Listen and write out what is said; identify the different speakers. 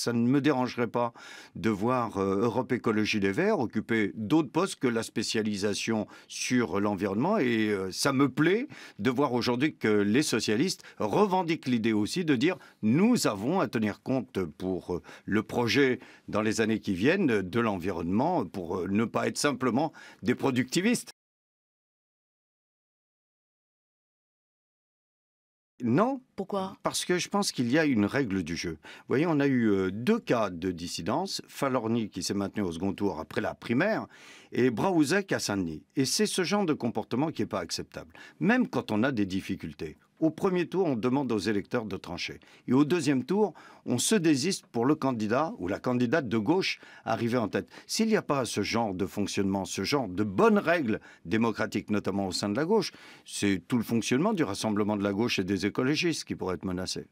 Speaker 1: ça ne me dérangerait pas de voir euh, Europe Écologie des Verts occuper d'autres postes que la spécialisation sur l'environnement. Et euh, ça me plaît de voir aujourd'hui que les socialistes revendiquent l'idée aussi de dire nous avons à tenir compte pour euh, le projet dans les années qui viennent de l'environnement pour ne pas être simplement des productivistes. Non. Pourquoi Parce que je pense qu'il y a une règle du jeu. Vous voyez, on a eu euh, deux cas de dissidence, Falorni qui s'est maintenu au second tour après la primaire, et Braouzek à Saint-Denis. Et c'est ce genre de comportement qui n'est pas acceptable, même quand on a des difficultés. Au premier tour, on demande aux électeurs de trancher. Et au deuxième tour, on se désiste pour le candidat ou la candidate de gauche arrivée en tête. S'il n'y a pas ce genre de fonctionnement, ce genre de bonnes règles démocratiques, notamment au sein de la gauche, c'est tout le fonctionnement du rassemblement de la gauche et des écologistes qui pourrait être menacé.